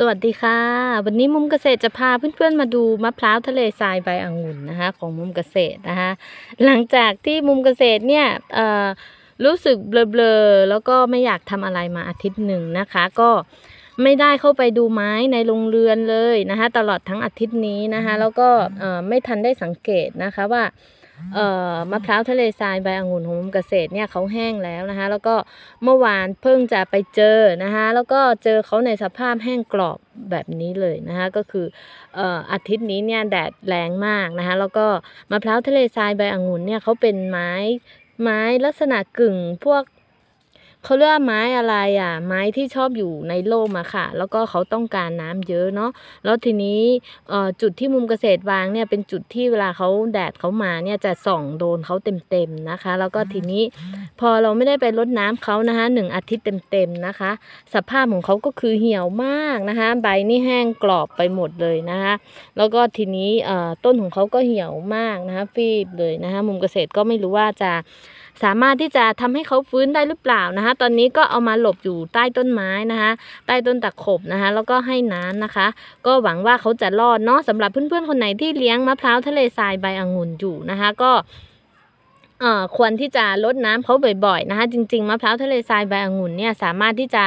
สวัสดีค่ะ วันนี้มุมเกษตรจะพาเพื่อนๆมาดูมะพร้าวทะเลทรายใบองุ่นนะคะของมุมเกษตรนะคะหลังจากที่มุมเกษตรเนี่ยรู้สึกเบลอๆแล้วก็ไม่อยากทำอะไรมาอาทิตย์หนึ่งนะคะ ก็ไม่ได้เข้าไปดูไม้ในโรงเรือนเลยนะคะตลอดทั้งอาทิตย์นี้นะคะแล้วก็ไม่ทันได้สังเกตนะคะว่ามะพร้าวทะเลทรายใบองุ่นของมุมเกษตรเนี่ยเขาแห้งแล้วนะคะแล้วก็เมื่อวานเพิ่งจะไปเจอนะคะแล้วก็เจอเขาในสภาพแห้งกรอบแบบนี้เลยนะคะก็คืออาทิตย์นี้เนี่ยแดดแรงมากนะคะแล้วก็มะพร้าวทะเลทรายใบองุ่นเนี่ยเขาเป็นไม้ไม้ลักษณะกึ่งพวกเขาเลือกไม้อะไรอ่ะ ไม้ที่ชอบอยู่ในโลมอะค่ะ แล้วก็เขาต้องการน้ำเยอะเนาะแล้วทีนี้จุดที่มุมเกษตรวางเนี่ย เป็นจุดที่เวลาเขาแดดเขามาเนี่ยจะส่องโดนเขาเต็มๆนะคะ แล้วก็ทีนี้พอเราไม่ได้ไปรดน้ำเขานะคะหนึ่งอาทิตย์เต็มๆนะคะสภาพของเขาก็คือเหี่ยวมากนะคะใบนี่แห้งกรอบไปหมดเลยนะคะแล้วก็ทีนี้ต้นของเขาก็เหี่ยวมากนะคะฟีบเลยนะคะมุมเกษตรก็ไม่รู้ว่าจะสามารถที่จะทำให้เขาฟื้นได้หรือเปล่านะคะตอนนี้ก็เอามาหลบอยู่ใต้ต้นไม้นะคะใต้ต้นตะขบนะคะแล้วก็ให้น้ำนะคะ ก็หวังว่าเขาจะรอดเนาะสำหรับเพื่อนๆคนไหนที่เลี้ยงมะพร้าวทะเลทรายใบองุ่นอยู่นะคะก็ควรที่จะลดน้ำเขาบ่อยๆนะคะจริงๆมะพร้าวทะเลทรายใบองุ่นเนี่ยสามารถที่จะ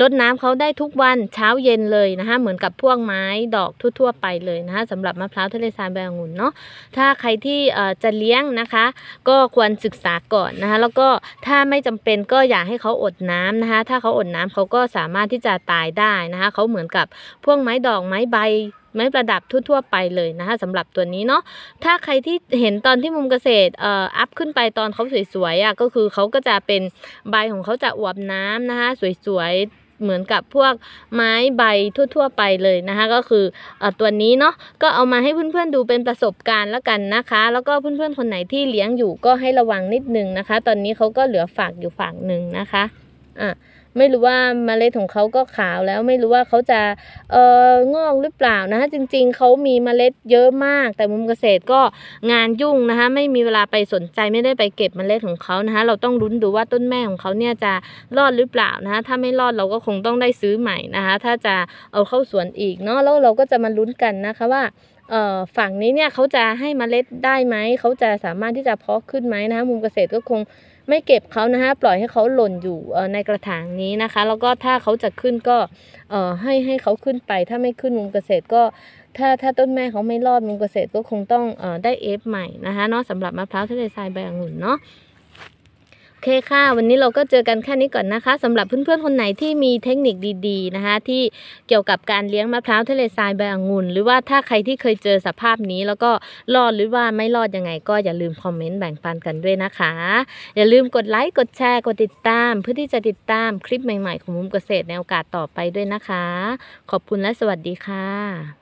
ลดน้ำเขาได้ทุกวันเช้าเย็นเลยนะคะเหมือนกับพวกไม้ดอกทั่ว ๆ ไปเลยนะคะสำหรับมะพร้าวทะเลทรายใบองุ่นเนาะถ้าใครที่จะเลี้ยงนะคะ ก็ควรศึกษาก่อนนะคะแล้วก็ถ้าไม่จำเป็นก็อย่าให้เขาอดน้ำนะคะถ้าเขาอดน้ำเขาก็สามารถที่จะตายได้นะคะเขาเหมือนกับพวกไม้ดอกไม้ใบไม่ประดับทั่วๆไปเลยนะคะสำหรับตัวนี้เนาะถ้าใครที่เห็นตอนที่มุมเกษตรเอ่ออัพขึ้นไปตอนเขาสวยๆอ่ะก็คือเขาก็จะเป็นใบของเขาจะอวบน้ำนะคะ สวยๆเหมือนกับพวกไม้ใบทั่วๆ ไปเลยนะคะ ก็คืออตัวนี้เนาะก็เอามาให้เพื่อนๆดูเป็นประสบการณ์แล้วกันนะคะ แล้วก็เพื่อนๆคนไหนที่เลี้ยงอยู่ก็ให้ระวังนิดนึงนะคะ ตอนนี้เขาก็เหลือฝากอยู่ฝากหนึ่งนะคะอ่ะไม่รู้ว่าเมล็ดของเขาก็ขาวแล้วไม่รู้ว่าเขาจะเอองอกหรือเปล่านะคะจริงๆเขามีเมล็ดเยอะมาก แต่มุมเกษตรก็งานยุ่งนะคะไม่มีเวลาไปสนใจไม่ได้ไปเก็บเมล็ดของเขานะคะเราต้องรุ้นดูว่าต้นแม่ของเขาเนี่ยจะรอดหรือเปล่านะคะถ้าไม่รอดเราก็คงต้องได้ซื้อใหม่นะคะถ้าจะเอาเข้าสวนอีกเนาะแล้วเราก็จะมาลุ้นกันนะคะว่าฝั่งนี้เนี่ยเขาจะให้เมล็ดได้ไหมเขาจะสามารถที่จะเพาะขึ้นไหมนะคะมุมเกษตรก็คงไม่เก็บเขานะคะปล่อยให้เขาหล่นอยู่ในกระถางนี้นะคะ แล้วก็ถ้าเขาจะขึ้นก็ให้ให้เขาขึ้นไปถ้าไม่ขึ้นมุมเกษตรก็ถ้าถ้าต้นแม่เขาไม่รอดมุมเกษตรก็คงต้องได้เอฟ ใหม่นะคะเนาะสำหรับมะพร้าวทะเลทรายใบองุ่นเนาะเคค่ะ วันนี้เราก็เจอกันแค่นี้ก่อนนะคะ สำหรับเพื่อนๆ คนไหนที่มีเทคนิคดีๆนะคะ ที่เกี่ยวกับการเลี้ยงมะพร้าวทะเลทรายใบองุ่นหรือว่าถ้าใครที่เคยเจอสภาพนี้ แล้วก็รอดหรือว่าไม่รอดยังไง ก็อย่าลืมคอมเมนต์แบ่งปันกันด้วยนะคะ อย่าลืมกดไลค์กดแชร์กดติดตามเพื่อที่จะติดตามคลิปใหม่ๆของมุมเกษตรในโอกาสต่อไปด้วยนะคะ ขอบคุณและสวัสดีค่ะ